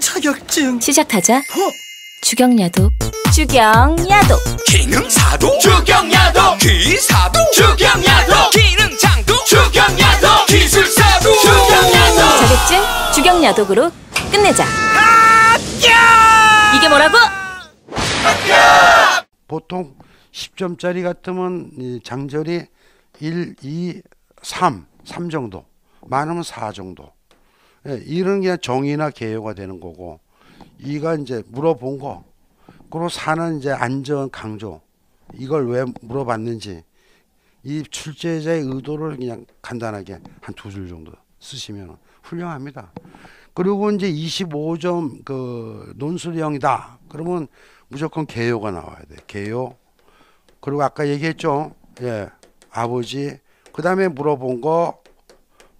자격증 시작하자 어? 주경야도 주경야도 기능사도 주경야도 기사도 주경야도 기능장도 주경야도 기술사도 주경야도 자격증 주경야독으로 끝내자 합 이게 뭐라고? 합 보통 10점짜리 같으면 장절이 1, 2, 3, 3 정도 많으면 4 정도 예, 일은 그냥 정의나 개요가 되는 거고 이가 이제 물어본 거 그리고 사는 이제 안전 강조 이걸 왜 물어봤는지 이 출제자의 의도를 그냥 간단하게 한 두 줄 정도 쓰시면 훌륭합니다. 그리고 이제 25점 그 논술형이다. 그러면 무조건 개요가 나와야 돼. 개요. 그리고 아까 얘기했죠. 예. 아버지. 그 다음에 물어본 거,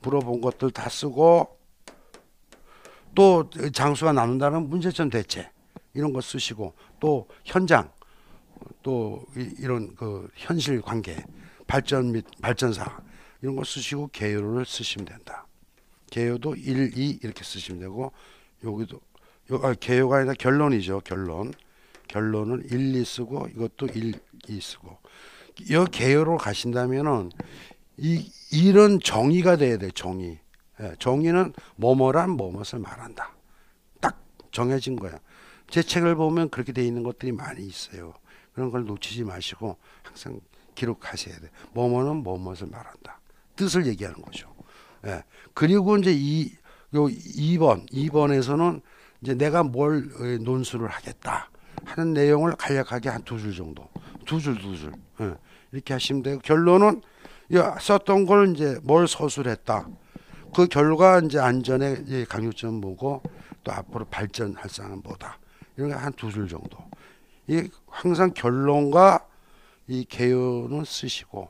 물어본 것들 다 쓰고, 또 장수가 나눈다는 문제점 대체 이런 거 쓰시고 또 현장 또 이런 그 현실 관계 발전 및 발전사 이런 거 쓰시고 개요를 쓰시면 된다. 개요도 1, 2 이렇게 쓰시면 되고 여기도 요, 아, 개요가 아니라 결론이죠. 결론. 결론은 1, 2 쓰고 이것도 1, 2 쓰고 여 개요로 가신다면은 이 이런 정의가 돼야 돼. 정의. 예, 정의는 뭐뭐란 뭐뭇을 말한다. 딱 정해진 거야. 제 책을 보면 그렇게 돼 있는 것들이 많이 있어요. 그런 걸 놓치지 마시고 항상 기록하셔야 돼. 뭐뭐는 뭐뭇을 말한다. 뜻을 얘기하는 거죠. 예. 그리고 이제 이, 요 2번, 2번에서는 이제 내가 뭘 어, 논술을 하겠다 하는 내용을 간략하게 한 두 줄 정도. 두 줄, 두 줄. 예. 이렇게 하시면 돼요. 결론은 야, 썼던 걸 이제 뭘 서술했다. 그 결과 이제 안전의 강요점 보고 또 앞으로 발전할 사항은 뭐다 이런 게 한 두 줄 정도. 이 항상 결론과 이 개요는 쓰시고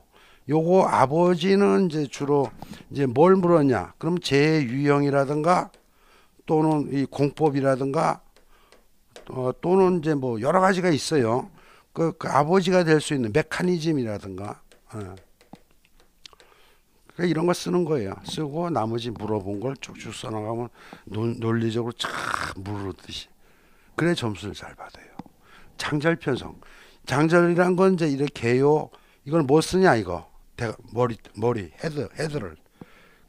요거 아버지는 이제 주로 이제 뭘 물었냐? 그럼 제 유형이라든가 또는 이 공법이라든가 어, 또는 이제 뭐 여러 가지가 있어요. 그, 그 아버지가 될 수 있는 메커니즘이라든가. 어. 그러니까 이런 거 쓰는 거예요. 쓰고 나머지 물어본 걸 쭉쭉 써나가면 논, 논리적으로 쫙 물르듯이. 그래 점수를 잘 받아요. 장절 편성. 장절이란 건 이제 이렇게요. 이걸 뭐 쓰냐 이거. 대 머리 머리 헤드 헤드를.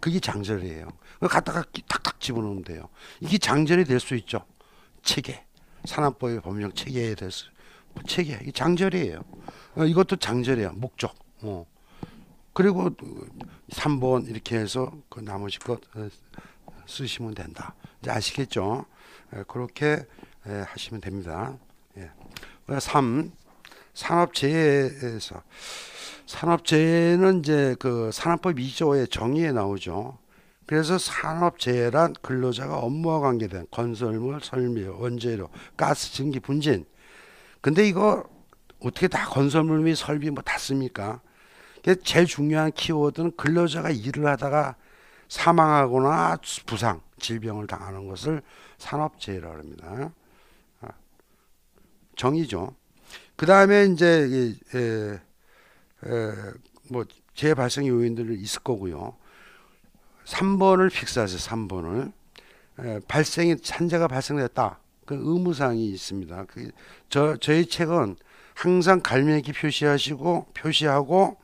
그게 장절이에요. 갖다가 탁탁 집어넣으면 돼요. 이게 장절이 될 수 있죠. 체계. 산업법의 법령 체계에 대해서 체계. 이 장절이에요. 어, 이것도 장절이에요. 목적. 어. 그리고 3번 이렇게 해서 그 나머지 것 어, 쓰시면 된다. 이제 아시겠죠? 예, 그렇게 예, 하시면 됩니다. 3. 예. 어, 산업재해에서 산업재해는 이제 그 산업법 2조의 정의에 나오죠. 그래서 산업재해란 근로자가 업무와 관계된 건설물, 설비, 원재료, 가스, 증기, 분진. 근데 이거 어떻게 다 건설물 및 설비 뭐 다 씁니까? 제일 중요한 키워드는 근로자가 일을 하다가 사망하거나 부상, 질병을 당하는 것을 산업재해라 합니다. 아, 정의죠. 그 다음에 이제 뭐 재발생 요인들이 있을 거고요. 3번을 픽스하세요. 3번을 발생이 산재가 발생됐다. 그 의무사항이 있습니다. 그저 저희 책은 항상 갈매기 표시하시고 표시하고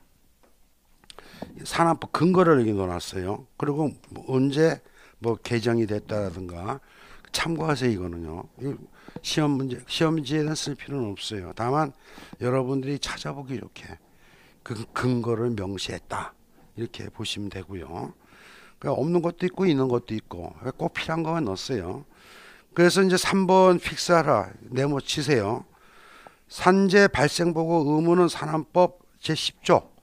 산업법 근거를 여기 놓았어요. 그리고 뭐 언제 뭐 개정이 됐다라든가 참고하세요 이거는요. 시험 문제 시험 문제에 쓸 필요는 없어요. 다만 여러분들이 찾아보기 이렇게 그 근거를 명시했다 이렇게 보시면 되고요. 그러니까 없는 것도 있고 있는 것도 있고 꼭 필요한 것만 넣었어요. 그래서 이제 3번 픽사하라 네모 치세요. 산재 발생 보고 의무는 산안법 제10조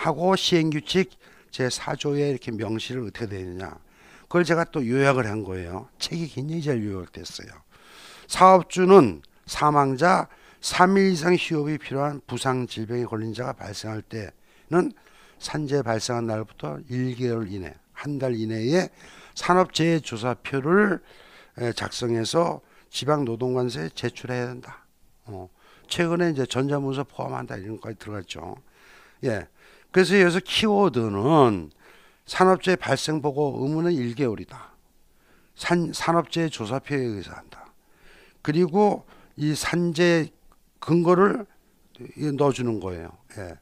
하고 시행규칙 제4조에 이렇게 명시를 어떻게 되느냐. 그걸 제가 또 요약을 한 거예요. 책이 굉장히 잘 요약됐어요. 사업주는 사망자 3일 이상 휴업이 필요한 부상 질병에 걸린 자가 발생할 때는 산재 발생한 날부터 1개월 이내, 한 달 이내에 산업재해조사표를 작성해서 지방노동관세에 제출해야 된다. 어. 최근에 이제 전자문서 포함한다 이런 것까지 들어갔죠. 예. 그래서 여기서 키워드는 산업재해 발생 보고 의무는 1개월이다. 산, 산업재해 조사 표에 의해서 한다. 그리고 이 산재 근거를 넣어주는 거예요. 예.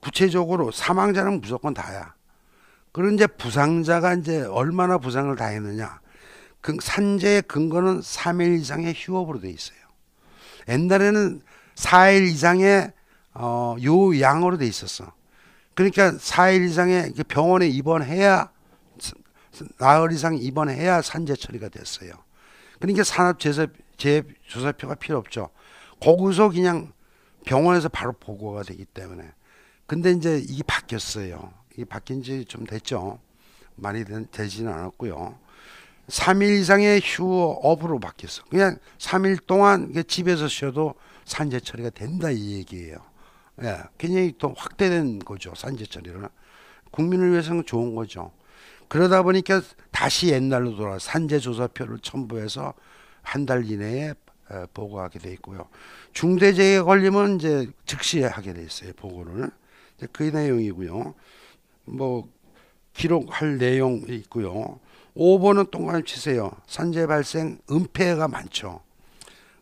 구체적으로 사망자는 무조건 다야. 그런 데 부상자가 이제 얼마나 부상을 당했느냐. 그 산재의 근거는 3일 이상의 휴업으로 돼 있어요. 옛날에는 4일 이상의 어, 요양으로 돼 있었어. 그러니까 4일 이상의 그 병원에 입원해야 나흘 이상 입원해야 산재 처리가 됐어요. 그러니까 산업재해조사표가 필요 없죠. 거기서 그냥 병원에서 바로 보고가 되기 때문에. 근데 이제 이게 바뀌었어요. 이게 바뀐 지 좀 됐죠. 많이 되, 지는 않았고요. 3일 이상의 휴업으로 바뀌었어. 그냥 3일 동안 집에서 쉬어도 산재 처리가 된다 이 얘기예요. 예, 굉장히 또 확대된 거죠. 산재 처리는 국민을 위해서는 좋은 거죠. 그러다 보니까 다시 옛날로 돌아 산재 조사표를 첨부해서 한 달 이내에 어, 보고하게 돼 있고요. 중대재해 걸리면 이제 즉시 하게 돼 있어요. 보고를 그 내용이고요. 뭐 기록할 내용 있고요. 5번은 동그라미 치세요. 산재 발생 은폐가 많죠.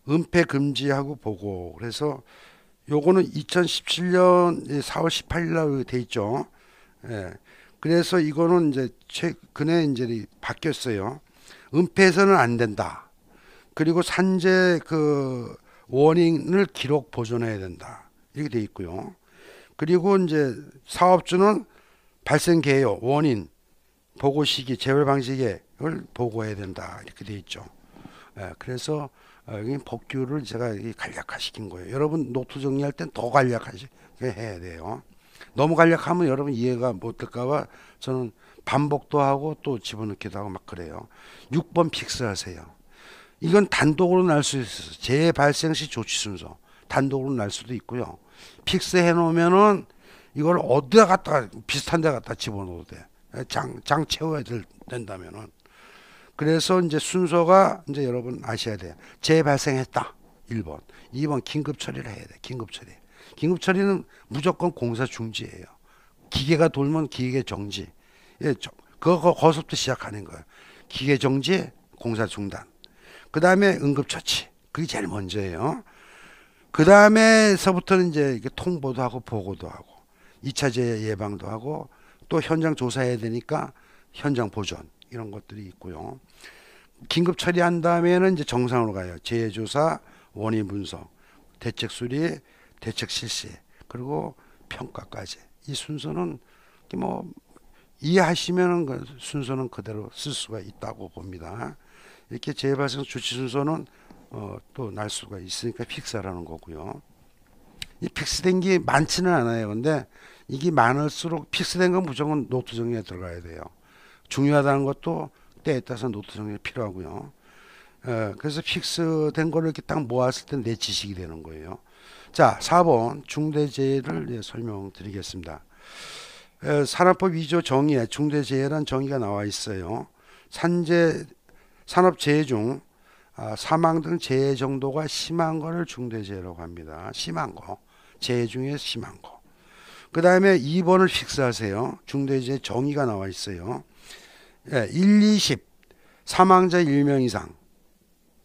은폐 금지하고 보고. 그래서 요거는 2017년 4월 18일 날돼 있죠. 예. 그래서 이거는 이제 최근에 이제 바뀌었어요. 은폐해서는 안 된다. 그리고 산재 그 원인을 기록 보존해야 된다. 이렇게 돼 있고요. 그리고 이제 사업주는 발생 개요, 원인, 보고 시기, 재발 방식을 에 보고해야 된다. 이렇게 돼 있죠. 예, 그래서 어, 여기 법규를 제가 간략화시킨 거예요. 여러분 노트 정리할 땐 더 간략하게 해야 돼요. 너무 간략하면 여러분 이해가 못될까봐 저는 반복도 하고 또 집어넣기도 하고 막 그래요. 6번 픽스하세요. 이건 단독으로 날 수 있어요. 재발생 시 조치 순서. 단독으로 날 수도 있고요. 픽스해 놓으면은 이걸 어디다 갖다가 비슷한 데 갖다 집어넣어도 돼. 장, 장 채워야 될, 된다면은. 그래서 이제 순서가 이제 여러분 아셔야 돼요. 재발생했다. 1번. 2번 긴급 처리를 해야 돼. 긴급 처리. 긴급 처리는 무조건 공사 중지예요. 기계가 돌면 기계 정지. 예, 저, 그거 거기서부터 시작하는 거예요. 기계 정지, 공사 중단. 그 다음에 응급처치. 그게 제일 먼저예요. 그 다음에서부터는 이제 통보도 하고 보고도 하고 2차 재 예방도 하고 또 현장 조사해야 되니까 현장 보존. 이런 것들이 있고요. 긴급 처리한 다음에는 이제 정상으로 가요. 재조사, 해 원인 분석, 대책 수리 대책 실시, 그리고 평가까지. 이 순서는 뭐 이해하시면 그 순서는 그대로 쓸 수가 있다고 봅니다. 이렇게 재발생 해 조치 순서는 어, 또날 수가 있으니까 픽사라는 거고요. 이 픽스된 게 많지는 않아요. 근데 이게 많을수록 픽스된 건 무조건 노트 정리에 들어가야 돼요. 중요하다는 것도 때에 따라서 노트 정리가 필요하고요. 에, 예, 그래서 픽스된 거를 이렇게 딱 모았을 때 내 지식이 되는 거예요. 자, 4번 중대재해를 예, 설명드리겠습니다. 에, 산업법 2조 정의에 중대재해란 정의가 나와 있어요. 산재 산업재해 중 아, 사망 등 재해 정도가 심한 거를 중대재해라고 합니다. 심한 거. 재해 중에 심한 거. 그 다음에 2번을 픽스하세요. 중대재해 정의가 나와 있어요. 예, 1, 20 사망자 1명 이상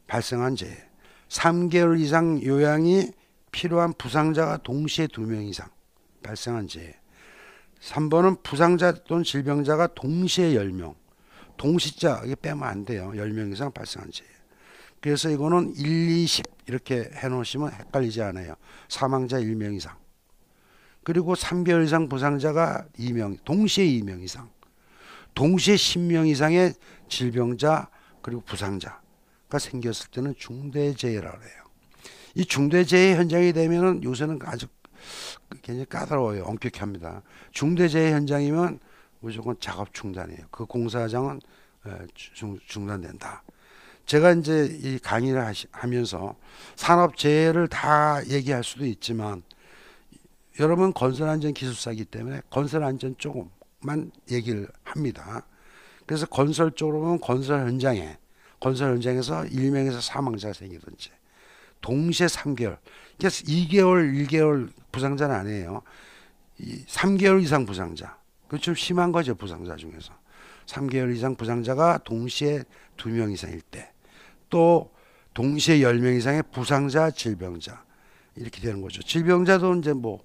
발생한 재 3개월 이상 요양이 필요한 부상자가 동시에 2명 이상 발생한 재 3번은 부상자 또는 질병자가 동시에 10명 동시자 이게 빼면 안 돼요 10명 이상 발생한 재 그래서 이거는 1, 20 이렇게 해놓으시면 헷갈리지 않아요 사망자 1명 이상 그리고 3개월 이상 부상자가 2명 동시에 2명 이상 동시에 10명 이상의 질병자 그리고 부상자가 생겼을 때는 중대재해라고 해요. 이 중대재해 현장이 되면은 요새는 아주 굉장히 까다로워요. 엄격합니다. 중대재해 현장이면 무조건 작업 중단이에요. 그 공사장은 중, 단된다 제가 이제 이 강의를 하시, 하면서 산업재해를 다 얘기할 수도 있지만 여러분 건설안전 기술사기 때문에 건설안전 조금 만 얘기를 합니다. 그래서 건설 쪽으로 는 건설 현장에 건설 현장에서 일명에서 사망자 가 생기든지 동시에 3개월 그래서 2개월 1개월 부상자는 아니에요. 3개월 이상 부상자 그 좀 심한 거죠 부상자 중에서 3개월 이상 부상자가 동시에 2명 이상일 때 또 동시에 10명 이상의 부상자 질병자 이렇게 되는 거죠. 질병자도 이제 뭐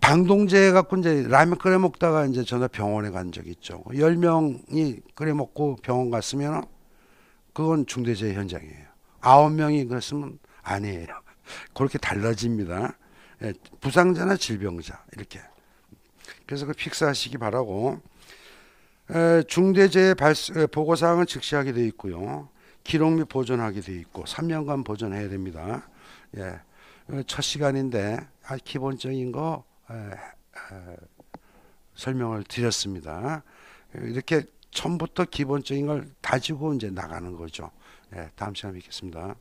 방동제 갖고 이제 라면 끓여 먹다가 이제 전화 병원에 간 적이 있죠. 열명이 끓여 먹고 병원 갔으면 그건 중대재해 현장이에요. 아홉 명이 그랬으면 아니에요. 그렇게 달라집니다. 예, 부상자나 질병자 이렇게. 그래서 그픽사하시기 바라고 예, 중대재해 예, 보고 사항은 즉시하게 되어 있고요. 기록 및 보존하게 돼 있고 3년간 보존해야 됩니다. 예. 어, 첫 시간인데 아, 기본적인 거 설명을 드렸습니다. 이렇게 처음부터 기본적인 걸 다지고 이제 나가는 거죠. 예, 다음 시간에 뵙겠습니다.